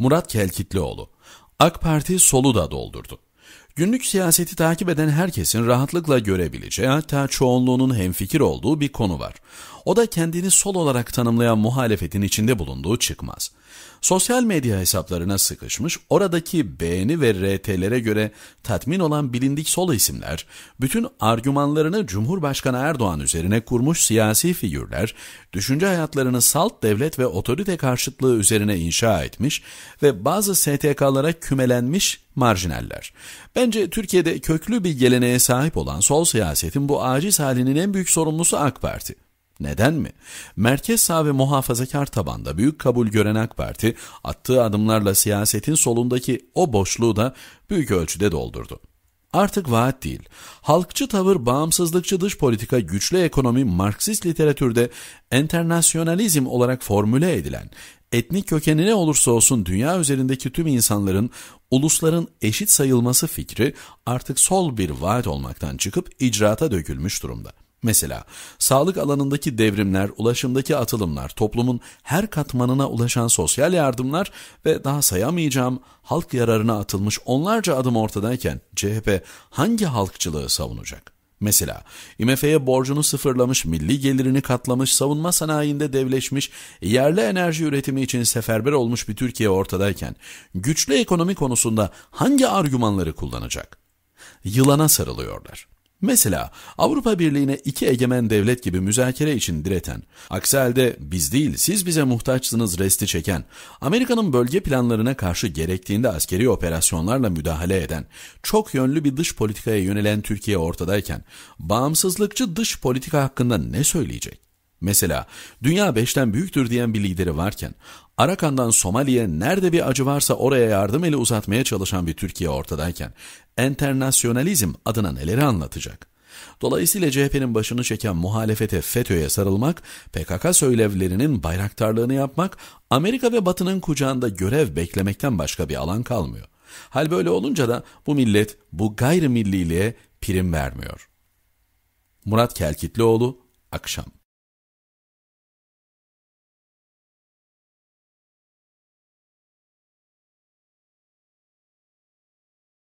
Murat Kelkitlioğlu. AK Parti solu da doldurdu. Günlük siyaseti takip eden herkesin rahatlıkla görebileceği hatta çoğunluğunun hemfikir olduğu bir konu var. O da kendini sol olarak tanımlayan muhalefetin içinde bulunduğu çıkmaz. Sosyal medya hesaplarına sıkışmış, oradaki beğeni ve RT'lere göre tatmin olan bilindik sol isimler, bütün argümanlarını Cumhurbaşkanı Erdoğan üzerine kurmuş siyasi figürler, düşünce hayatlarını salt devlet ve otorite karşıtlığı üzerine inşa etmiş ve bazı STK'lara kümelenmiş marjinaller. Bence Türkiye'de köklü bir geleneğe sahip olan sol siyasetin bu aciz halinin en büyük sorumlusu AK Parti. Neden mi? Merkez sağ ve muhafazakar tabanda büyük kabul gören AK Parti attığı adımlarla siyasetin solundaki o boşluğu da büyük ölçüde doldurdu. Artık vaat değil, halkçı tavır, bağımsızlıkçı dış politika, güçlü ekonomi, Marksist literatürde enternasyonalizm olarak formüle edilen, etnik kökenine olursa olsun dünya üzerindeki tüm insanların Ulusların eşit sayılması fikri artık sol bir vaat olmaktan çıkıp icraata dökülmüş durumda. Mesela sağlık alanındaki devrimler, ulaşımdaki atılımlar, toplumun her katmanına ulaşan sosyal yardımlar ve daha sayamayacağım halk yararına atılmış onlarca adım ortadayken CHP hangi halkçılığı savunacak? Mesela IMF'ye borcunu sıfırlamış, milli gelirini katlamış, savunma sanayinde devleşmiş, yerli enerji üretimi için seferber olmuş bir Türkiye ortadayken güçlü ekonomi konusunda hangi argümanları kullanacak? Yılana sarılıyorlar. Mesela Avrupa Birliği'ne iki egemen devlet gibi müzakere için direten, aksi halde biz değil siz bize muhtaçsınız resti çeken, Amerika'nın bölge planlarına karşı gerektiğinde askeri operasyonlarla müdahale eden, çok yönlü bir dış politikaya yönelen Türkiye ortadayken, bağımsızlıkçı dış politika hakkında ne söyleyecek? Mesela dünya beşten büyüktür diyen bir lideri varken Arakan'dan Somali'ye nerede bir acı varsa oraya yardım eli uzatmaya çalışan bir Türkiye ortadayken enternasyonalizm adına neleri anlatacak? Dolayısıyla CHP'nin başını çeken muhalefete FETÖ'ye sarılmak, PKK söylevlerinin bayraktarlığını yapmak, Amerika ve Batı'nın kucağında görev beklemekten başka bir alan kalmıyor. Hal böyle olunca da bu millet bu gayrimilliliğe prim vermiyor. Murat Kelkitlioğlu, Akşam